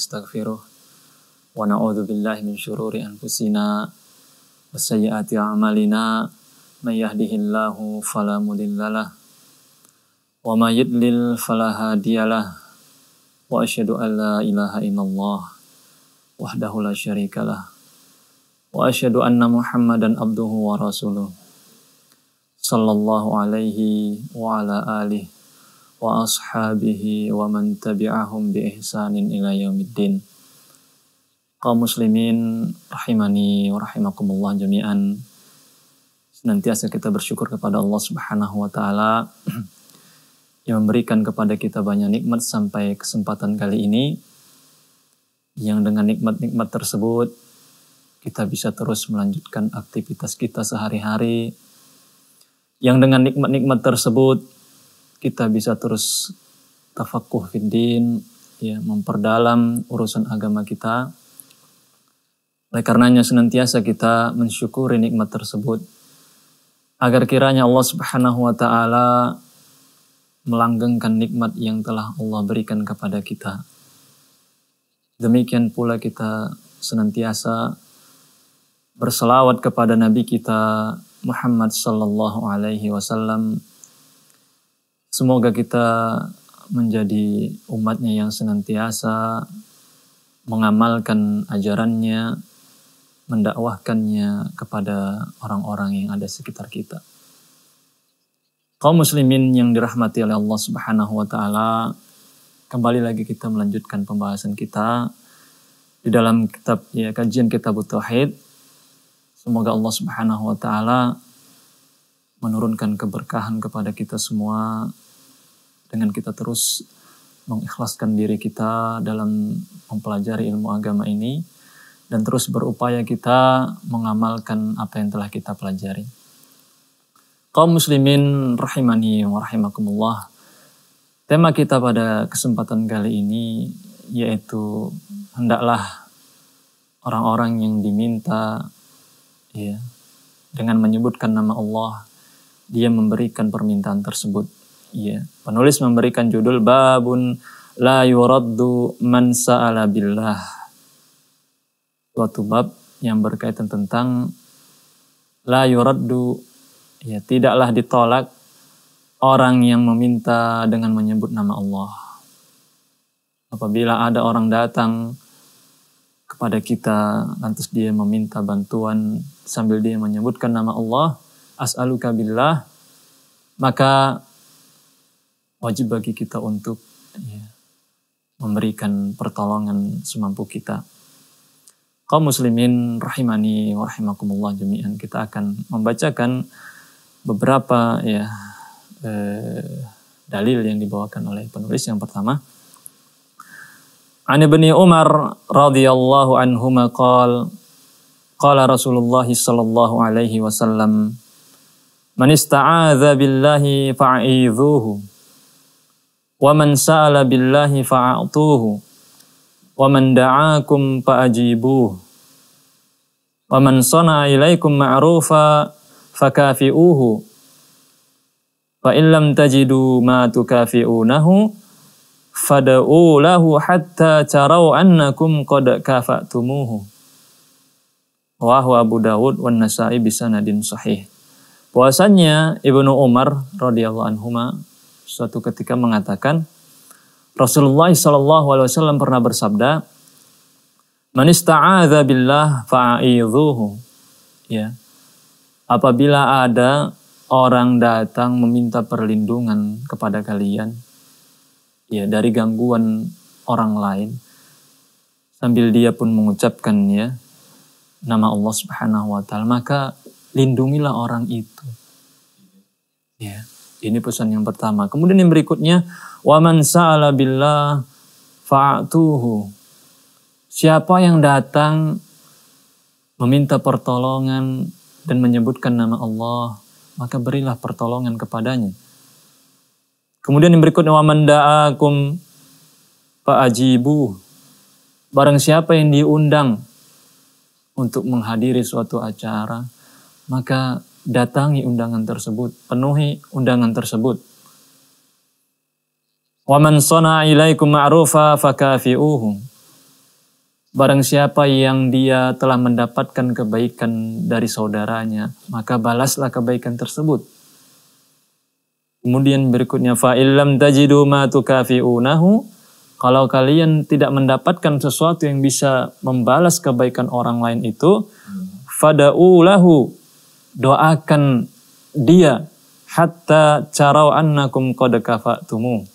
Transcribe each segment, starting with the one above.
ونستغفره ونعوذ بالله من شرور أنفسنا وسيئات أعمالنا من يهده الله فلا مضل له وما يضلل فلا هادي له وأشهد أن لا إله إلا الله وحده لا شريك له وأشهد أن محمدا عبده ورسوله صلى الله عليه وعلى آله wa ashabihi wa tabi'ahum bi ihsanin muslimin rahimani wa rahimakumullah jami'an. Senantiasa kita bersyukur kepada Allah Subhanahu wa taala yang memberikan kepada kita banyak nikmat sampai kesempatan kali ini yang dengan nikmat-nikmat tersebut kita bisa terus melanjutkan aktivitas kita sehari-hari yang dengan nikmat-nikmat tersebut kita bisa terus tafakuh fiddin, ya, memperdalam urusan agama kita. Oleh karenanya senantiasa kita mensyukuri nikmat tersebut agar kiranya Allah Subhanahu wa taala melanggengkan nikmat yang telah Allah berikan kepada kita. Demikian pula kita senantiasa berselawat kepada Nabi kita Muhammad sallallahu alaihi wasallam Semoga kita menjadi umatnya yang senantiasa mengamalkan ajarannya, mendakwahkannya kepada orang-orang yang ada sekitar kita. Kaum muslimin yang dirahmati oleh Allah Subhanahu wa taala, kembali lagi kita melanjutkan pembahasan kita di dalam kitab ya kajian kitab Tauhid. Semoga Allah Subhanahu wa taala menurunkan keberkahan kepada kita semua dengan kita terus mengikhlaskan diri kita dalam mempelajari ilmu agama ini dan terus berupaya kita mengamalkan apa yang telah kita pelajari. Kaum muslimin rahimani wa rahimakumullah. Tema kita pada kesempatan kali ini yaitu hendaklah orang-orang yang diminta ya dengan menyebutkan nama Allah dia memberikan permintaan tersebut. Ya, penulis memberikan judul babun la yuraddu man sa'ala billah. Suatu bab yang berkaitan tentang la yuraddu ya tidaklah ditolak orang yang meminta dengan menyebut nama Allah. Apabila ada orang datang kepada kita lantas dia meminta bantuan sambil dia menyebutkan nama Allah, as'aluka billah, maka wajib bagi kita untuk ya, memberikan pertolongan semampu kita. Kaum muslimin rahimani wa rahimakumullah jami'an. Kita akan membacakan beberapa ya eh, dalil yang dibawakan oleh penulis. Yang pertama, An Ibni Umar radhiyallahu anhuma qala qala Rasulullah sallallahu alaihi wasallam Man ista'adha billahi fa'idhuhu. Wa man sa'ala billahi fa'atuhu. Wa man da'akum fa'ajibuhu. Wa man sana'a ilaikum ma'rufa fakafi'uhu. Fa in lam tajidu ma tukafi'unahu fada'u lahu hatta tarau annakum qad kafatumuhu. Wahu Abu Dawud wa Nasa'i bisanadin sahih puasannya Ibnu Umar radhiyallahu anhu suatu ketika mengatakan Rasulullah shallallahu alaihi wasallam pernah bersabda, "Man ista'adza billah fa'idhuhu Ya. Apabila ada orang datang meminta perlindungan kepada kalian ya dari gangguan orang lain sambil dia pun mengucapkan ya nama Allah Subhanahu wa taala maka lindungilah orang itu. Ya, ini pesan yang pertama. Kemudian yang berikutnya, man sa'ala billah fa'atuhu. Siapa yang datang meminta pertolongan dan menyebutkan nama Allah, maka berilah pertolongan kepadanya. Kemudian yang berikutnya, man da'akum fa'ajibu. Barang siapa yang diundang untuk menghadiri suatu acara, maka datangi undangan tersebut, penuhi undangan tersebut. Wa man sana'a ilaikum ma'rufa Barang siapa yang dia telah mendapatkan kebaikan dari saudaranya, maka balaslah kebaikan tersebut. Kemudian berikutnya fa tajidu ma kalau kalian tidak mendapatkan sesuatu yang bisa membalas kebaikan orang lain itu fada'u doakan dia hatta carau annakum qad kafatumu.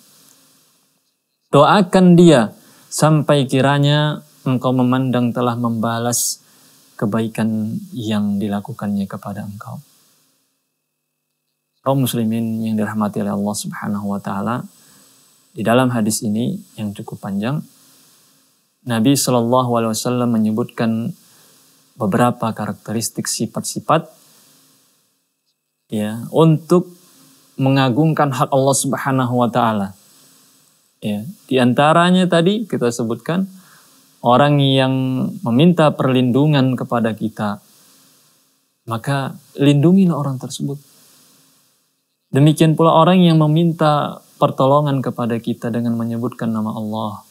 Doakan dia sampai kiranya engkau memandang telah membalas kebaikan yang dilakukannya kepada engkau. Kaum muslimin yang dirahmati oleh Allah Subhanahu wa taala, di dalam hadis ini yang cukup panjang Nabi Shallallahu alaihi wasallam menyebutkan beberapa karakteristik sifat-sifat ya untuk mengagungkan hak Allah Subhanahu wa taala. Ya, di antaranya tadi kita sebutkan orang yang meminta perlindungan kepada kita, maka lindungilah orang tersebut. Demikian pula orang yang meminta pertolongan kepada kita dengan menyebutkan nama Allah.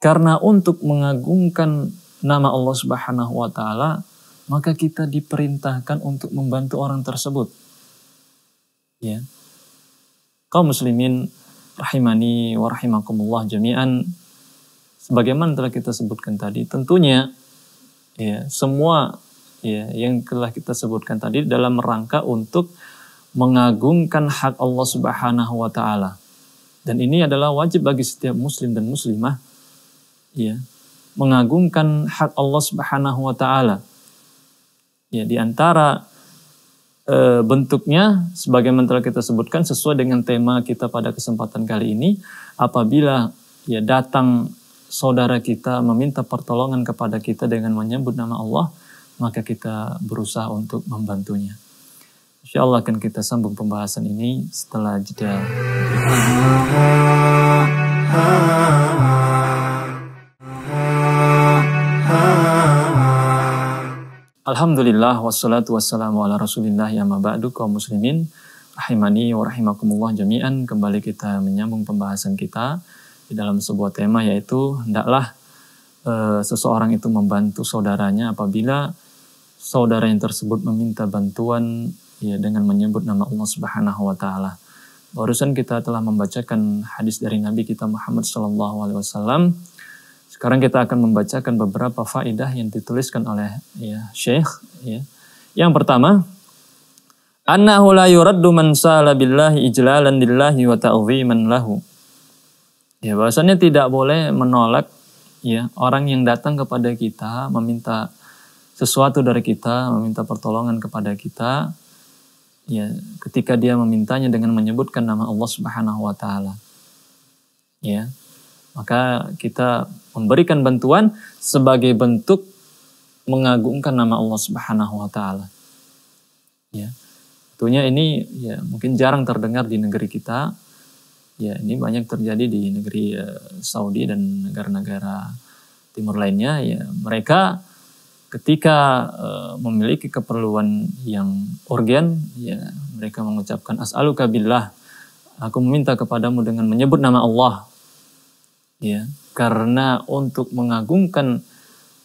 Karena untuk mengagungkan nama Allah Subhanahu wa taala maka kita diperintahkan untuk membantu orang tersebut. Ya. Kaum muslimin rahimani wa rahimakumullah jami'an sebagaimana telah kita sebutkan tadi tentunya ya semua ya yang telah kita sebutkan tadi dalam rangka untuk mengagungkan hak Allah Subhanahu wa taala. Dan ini adalah wajib bagi setiap muslim dan muslimah ya mengagungkan hak Allah Subhanahu wa taala Ya, di antara e, bentuknya sebagai telah kita sebutkan sesuai dengan tema kita pada kesempatan kali ini, apabila ya datang saudara kita meminta pertolongan kepada kita dengan menyebut nama Allah, maka kita berusaha untuk membantunya. Insya Allah akan kita sambung pembahasan ini setelah jeda. Alhamdulillah wassalatu wassalamu ala rasulillah ya ma'ba'du kaum muslimin rahimani wa rahimakumullah jami'an kembali kita menyambung pembahasan kita di dalam sebuah tema yaitu hendaklah e, seseorang itu membantu saudaranya apabila saudara yang tersebut meminta bantuan ya dengan menyebut nama Allah Subhanahu wa taala. Barusan kita telah membacakan hadis dari Nabi kita Muhammad sallallahu alaihi wasallam sekarang kita akan membacakan beberapa faidah yang dituliskan oleh ya, Syekh. Ya. Yang pertama, Annahu la yuraddu man sala billahi ijlalan lillahi wa ta'ziman lahu. Ya, bahasanya tidak boleh menolak ya orang yang datang kepada kita meminta sesuatu dari kita, meminta pertolongan kepada kita, ya ketika dia memintanya dengan menyebutkan nama Allah Subhanahu wa taala. Ya. Maka kita memberikan bantuan sebagai bentuk mengagungkan nama Allah Subhanahu wa taala. Ya. Tentunya ini ya mungkin jarang terdengar di negeri kita. Ya, ini banyak terjadi di negeri eh, Saudi dan negara-negara timur lainnya ya mereka ketika uh, memiliki keperluan yang urgen ya mereka mengucapkan as'aluka billah aku meminta kepadamu dengan menyebut nama Allah ya karena untuk mengagungkan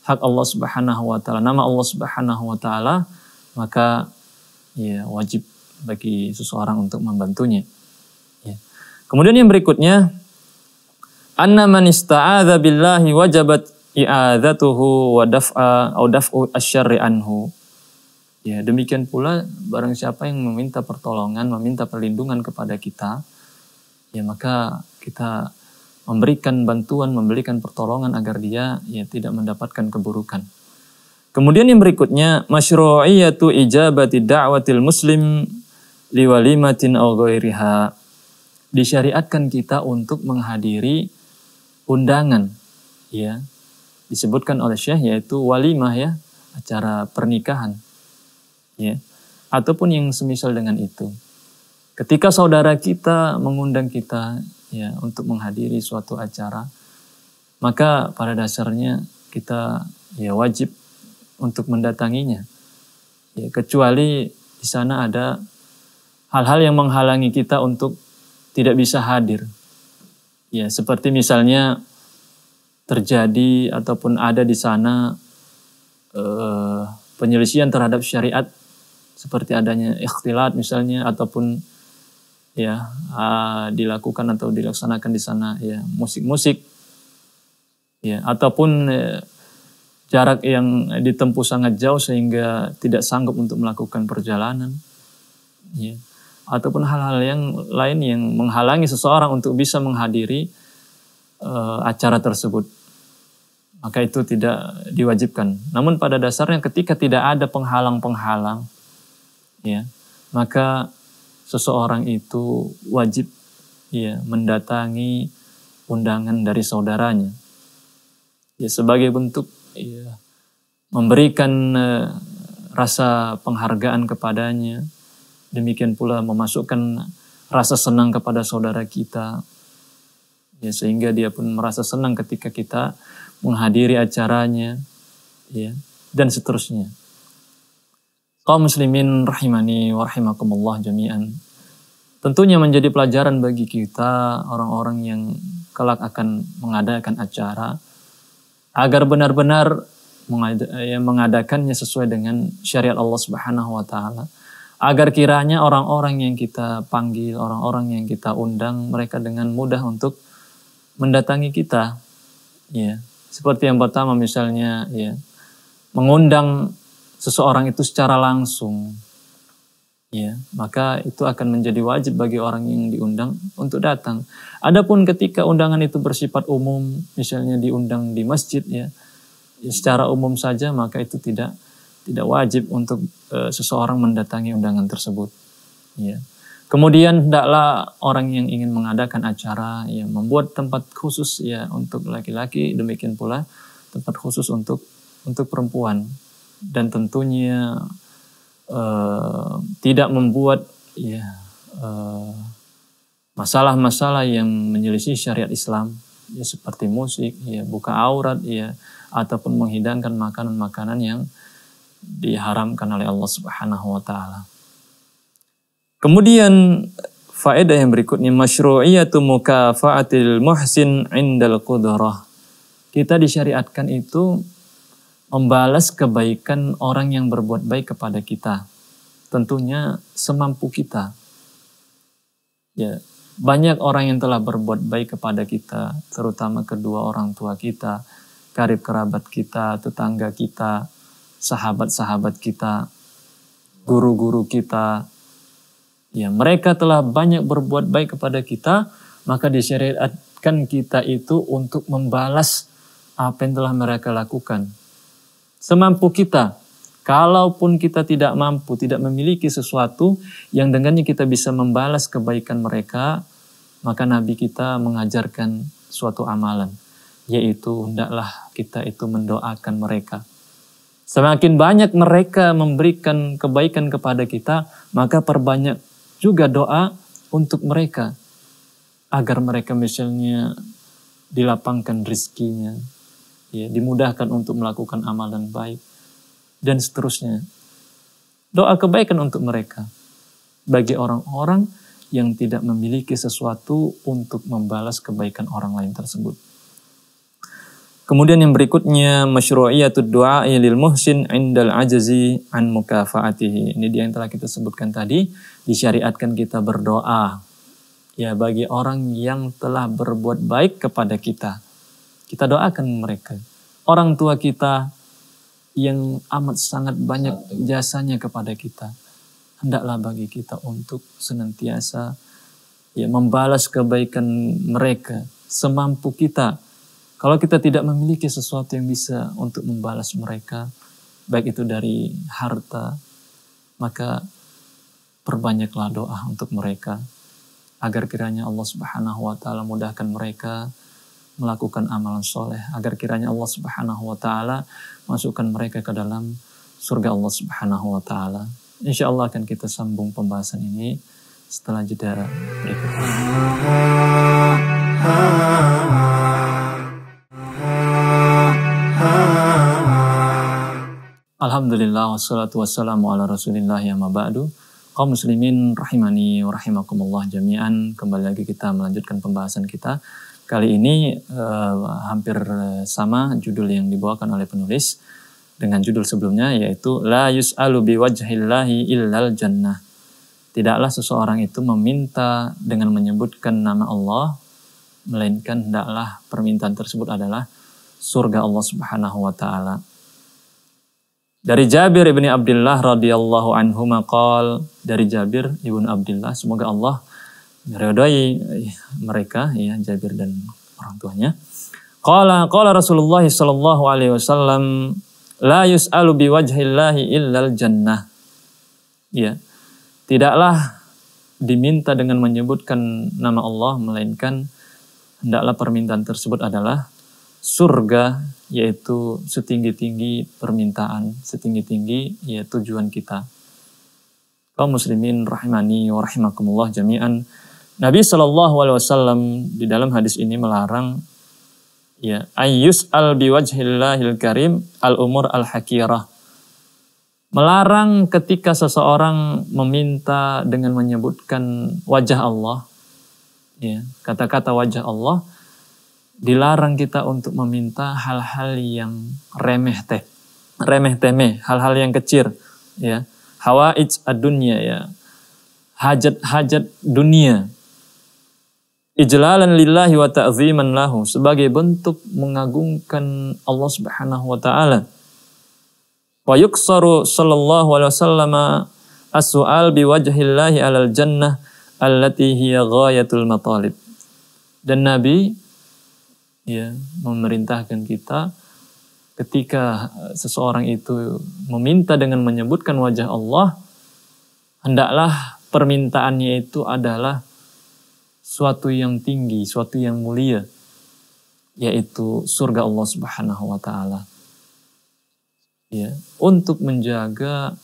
hak Allah Subhanahu wa taala nama Allah Subhanahu wa taala maka ya wajib bagi seseorang untuk membantunya ya. kemudian yang berikutnya anna man ista'adza billahi wajabat i'adzatuhu wa daf'a au daf'u asyarri anhu ya demikian pula barang siapa yang meminta pertolongan meminta perlindungan kepada kita ya maka kita memberikan bantuan, memberikan pertolongan agar dia ya tidak mendapatkan keburukan. Kemudian yang berikutnya, masyru'iyatu ijabati da'watil muslim liwalimatin al ghairiha. Disyariatkan kita untuk menghadiri undangan ya. Disebutkan oleh Syekh yaitu walimah ya, acara pernikahan. Ya. Ataupun yang semisal dengan itu. Ketika saudara kita mengundang kita ya untuk menghadiri suatu acara maka pada dasarnya kita ya wajib untuk mendatanginya ya kecuali di sana ada hal-hal yang menghalangi kita untuk tidak bisa hadir ya seperti misalnya terjadi ataupun ada di sana eh, penyelesaian terhadap syariat seperti adanya ikhtilat misalnya ataupun ya ah, dilakukan atau dilaksanakan di sana ya musik-musik ya ataupun eh, jarak yang ditempuh sangat jauh sehingga tidak sanggup untuk melakukan perjalanan ya ataupun hal-hal yang lain yang menghalangi seseorang untuk bisa menghadiri uh, acara tersebut maka itu tidak diwajibkan namun pada dasarnya ketika tidak ada penghalang-penghalang ya maka seseorang itu wajib ya mendatangi undangan dari saudaranya. Ya sebagai bentuk ya memberikan eh, rasa penghargaan kepadanya. Demikian pula memasukkan rasa senang kepada saudara kita. Ya sehingga dia pun merasa senang ketika kita menghadiri acaranya ya dan seterusnya kaum muslimin rahimani wa rahimakumullah jami'an. Tentunya menjadi pelajaran bagi kita orang-orang yang kelak akan mengadakan acara agar benar-benar ya, mengadakannya sesuai dengan syariat Allah Subhanahu wa taala. Agar kiranya orang-orang yang kita panggil, orang-orang yang kita undang mereka dengan mudah untuk mendatangi kita. Ya. Seperti yang pertama misalnya ya mengundang seseorang itu secara langsung, ya maka itu akan menjadi wajib bagi orang yang diundang untuk datang. Adapun ketika undangan itu bersifat umum, misalnya diundang di masjid ya, ya secara umum saja maka itu tidak tidak wajib untuk e, seseorang mendatangi undangan tersebut. Ya. Kemudian hendaklah orang yang ingin mengadakan acara ya membuat tempat khusus ya untuk laki-laki, demikian pula tempat khusus untuk untuk perempuan dan tentunya uh, tidak membuat ya uh, masalah-masalah yang menyelisih syariat Islam ya seperti musik ya buka aurat ya ataupun menghidangkan makanan-makanan yang diharamkan oleh Allah Subhanahu wa taala. Kemudian faedah yang berikutnya masyru'iyatu mukafaatil muhsin indal qudrah. Kita disyariatkan itu membalas kebaikan orang yang berbuat baik kepada kita. Tentunya semampu kita. Ya, banyak orang yang telah berbuat baik kepada kita, terutama kedua orang tua kita, karib kerabat kita, tetangga kita, sahabat-sahabat kita, guru-guru kita. Ya, mereka telah banyak berbuat baik kepada kita, maka disyariatkan kita itu untuk membalas apa yang telah mereka lakukan Semampu kita, kalaupun kita tidak mampu, tidak memiliki sesuatu yang dengannya kita bisa membalas kebaikan mereka, maka Nabi kita mengajarkan suatu amalan, yaitu hendaklah kita itu mendoakan mereka. Semakin banyak mereka memberikan kebaikan kepada kita, maka perbanyak juga doa untuk mereka agar mereka misalnya dilapangkan rizkinya, ya, dimudahkan untuk melakukan amalan baik, dan seterusnya. Doa kebaikan untuk mereka, bagi orang-orang yang tidak memiliki sesuatu untuk membalas kebaikan orang lain tersebut. Kemudian yang berikutnya masyru'iyatud du'a lil muhsin indal ajazi an mukafaatihi. Ini dia yang telah kita sebutkan tadi, disyariatkan kita berdoa ya bagi orang yang telah berbuat baik kepada kita kita doakan mereka. Orang tua kita yang amat sangat banyak jasanya kepada kita. Hendaklah bagi kita untuk senantiasa ya membalas kebaikan mereka semampu kita. Kalau kita tidak memiliki sesuatu yang bisa untuk membalas mereka, baik itu dari harta, maka perbanyaklah doa untuk mereka agar kiranya Allah Subhanahu wa taala mudahkan mereka melakukan amalan soleh agar kiranya Allah Subhanahu wa taala masukkan mereka ke dalam surga Allah Subhanahu wa taala. Insya Allah akan kita sambung pembahasan ini setelah jeda berikut. Alhamdulillah wassalatu wassalamu ala rasulillah ya mabadu. Kaum muslimin rahimani wa rahimakumullah jami'an. Kembali lagi kita melanjutkan pembahasan kita Kali ini uh, hampir sama judul yang dibawakan oleh penulis dengan judul sebelumnya yaitu La yus'alu biwajhillahi illal jannah. Tidaklah seseorang itu meminta dengan menyebutkan nama Allah melainkan hendaklah permintaan tersebut adalah surga Allah Subhanahu wa taala. Dari Jabir ibni Abdullah radhiyallahu anhu maqal dari Jabir ibnu Abdullah semoga Allah meridai eh, mereka ya Jabir dan orang tuanya. Qala qala Rasulullah sallallahu alaihi wasallam la yus'alu wajhillahi illa jannah. Ya. Tidaklah diminta dengan menyebutkan nama Allah melainkan hendaklah permintaan tersebut adalah surga yaitu setinggi-tinggi permintaan, setinggi-tinggi ya tujuan kita. Kaum muslimin rahimani wa rahimakumullah jami'an. Nabi Shallallahu Alaihi Wasallam di dalam hadis ini melarang ya ayus al biwajhillahil karim al umur al hakirah melarang ketika seseorang meminta dengan menyebutkan wajah Allah ya kata-kata wajah Allah dilarang kita untuk meminta hal-hal yang remeh teh remeh temeh hal-hal yang kecil ya hawa ad ya hajat-hajat dunia ijlalan lillahi wa ta'ziman lahu sebagai bentuk mengagungkan Allah Subhanahu wa taala. Wa yuksaru sallallahu alaihi wasallam as-su'al bi wajhillahi alal jannah allati hiya ghayatul matalib. Dan Nabi ya memerintahkan kita ketika seseorang itu meminta dengan menyebutkan wajah Allah hendaklah permintaannya itu adalah suatu yang tinggi, suatu yang mulia, yaitu surga Allah Subhanahu wa taala. Ya, untuk menjaga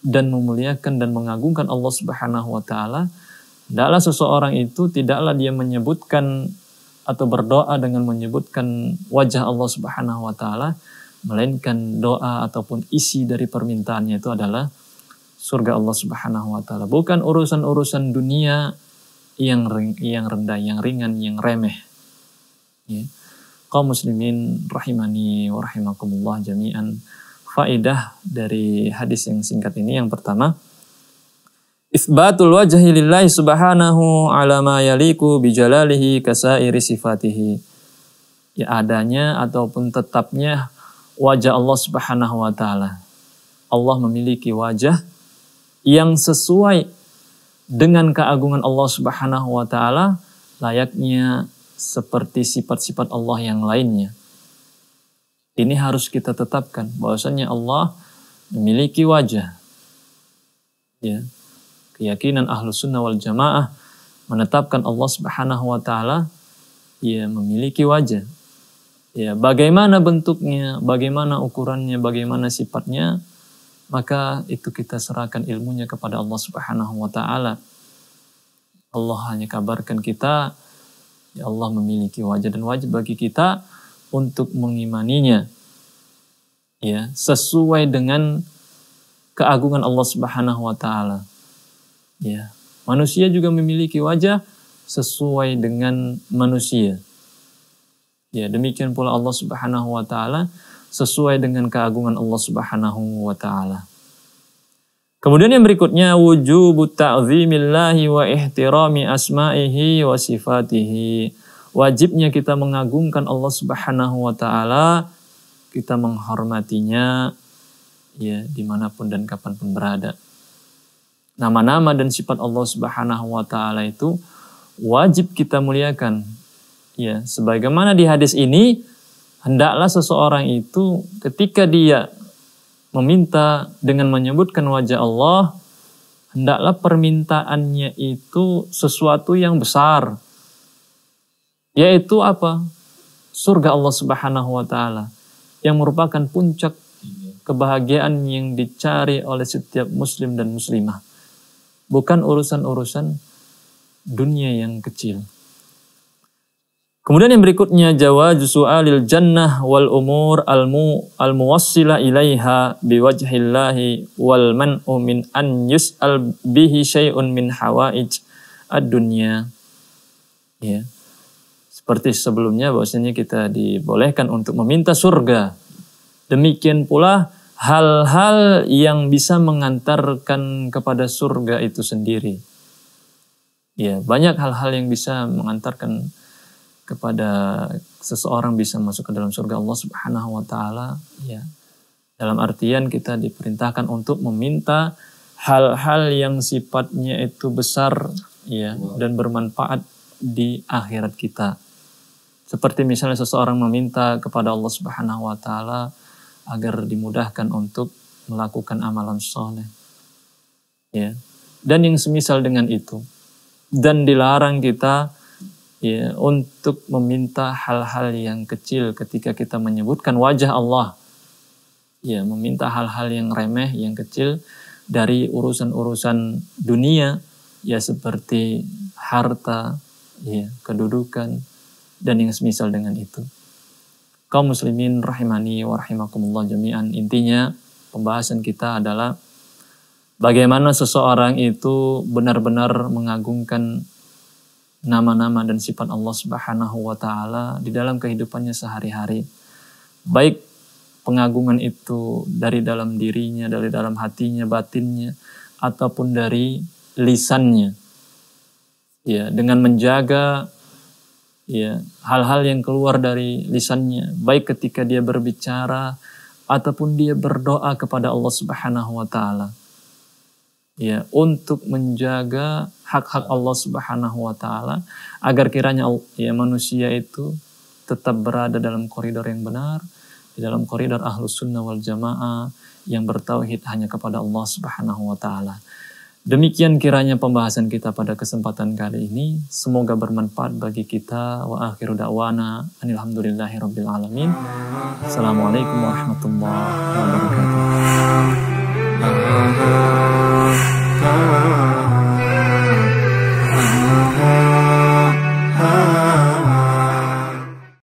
dan memuliakan dan mengagungkan Allah Subhanahu wa taala, tidaklah seseorang itu tidaklah dia menyebutkan atau berdoa dengan menyebutkan wajah Allah Subhanahu wa taala, melainkan doa ataupun isi dari permintaannya itu adalah surga Allah Subhanahu wa taala. Bukan urusan-urusan dunia yang yang rendah, yang ringan, yang remeh. Ya. Kaum muslimin rahimani wa rahimakumullah jami'an. Faedah dari hadis yang singkat ini yang pertama Isbatul wajhi lillahi subhanahu ala ma yaliku bijalalihi kasairi sifatihi. Ya adanya ataupun tetapnya wajah Allah subhanahu wa ta'ala. Allah memiliki wajah yang sesuai dengan keagungan Allah Subhanahu wa taala layaknya seperti sifat-sifat Allah yang lainnya. Ini harus kita tetapkan bahwasanya Allah memiliki wajah. Ya. Keyakinan Ahlus sunnah wal jamaah menetapkan Allah subhanahu wa ta'ala ia memiliki wajah. Ya, bagaimana bentuknya, bagaimana ukurannya, bagaimana sifatnya, maka itu kita serahkan ilmunya kepada Allah Subhanahu wa taala. Allah hanya kabarkan kita ya Allah memiliki wajah dan wajib bagi kita untuk mengimaninya. Ya, sesuai dengan keagungan Allah Subhanahu wa taala. Ya, manusia juga memiliki wajah sesuai dengan manusia. Ya, demikian pula Allah Subhanahu wa taala sesuai dengan keagungan Allah Subhanahu wa taala. Kemudian yang berikutnya wujubu ta'zimillahi wa ihtirami asma'ihi wa sifatihi. Wajibnya kita mengagungkan Allah Subhanahu wa taala, kita menghormatinya ya dimanapun dan kapanpun berada. Nama-nama dan sifat Allah Subhanahu wa taala itu wajib kita muliakan. Ya, sebagaimana di hadis ini hendaklah seseorang itu ketika dia meminta dengan menyebutkan wajah Allah, hendaklah permintaannya itu sesuatu yang besar. Yaitu apa? Surga Allah Subhanahu wa taala yang merupakan puncak kebahagiaan yang dicari oleh setiap muslim dan muslimah. Bukan urusan-urusan dunia yang kecil. Kemudian yang berikutnya jawaz su'alil jannah wal umur al mu al muwassila ilaiha biwajhillahi wal man'u min an yus'al bihi syai'un min hawaij ad-dunya. Ya. Seperti sebelumnya bahwasanya kita dibolehkan untuk meminta surga. Demikian pula hal-hal yang bisa mengantarkan kepada surga itu sendiri. Ya, banyak hal-hal yang bisa mengantarkan kepada seseorang bisa masuk ke dalam surga Allah Subhanahu wa taala ya. Dalam artian kita diperintahkan untuk meminta hal-hal yang sifatnya itu besar ya dan bermanfaat di akhirat kita. Seperti misalnya seseorang meminta kepada Allah Subhanahu wa taala agar dimudahkan untuk melakukan amalan soleh. Ya. Dan yang semisal dengan itu. Dan dilarang kita ya, untuk meminta hal-hal yang kecil ketika kita menyebutkan wajah Allah. Ya, meminta hal-hal yang remeh, yang kecil dari urusan-urusan dunia ya seperti harta, ya, kedudukan dan yang semisal dengan itu. Kaum muslimin rahimani wa rahimakumullah jami'an. Intinya pembahasan kita adalah bagaimana seseorang itu benar-benar mengagungkan nama-nama dan sifat Allah Subhanahu wa taala di dalam kehidupannya sehari-hari. Baik pengagungan itu dari dalam dirinya, dari dalam hatinya, batinnya ataupun dari lisannya. Ya, dengan menjaga ya hal-hal yang keluar dari lisannya, baik ketika dia berbicara ataupun dia berdoa kepada Allah Subhanahu wa taala ya untuk menjaga hak-hak Allah Subhanahu wa taala agar kiranya ya manusia itu tetap berada dalam koridor yang benar, di dalam koridor ahlus sunnah wal jamaah yang bertauhid hanya kepada Allah Subhanahu wa taala. Demikian kiranya pembahasan kita pada kesempatan kali ini. Semoga bermanfaat bagi kita. Wa akhiru da'wana. Alhamdulillahi alamin. Assalamualaikum warahmatullahi wabarakatuh. ah, ah, ah.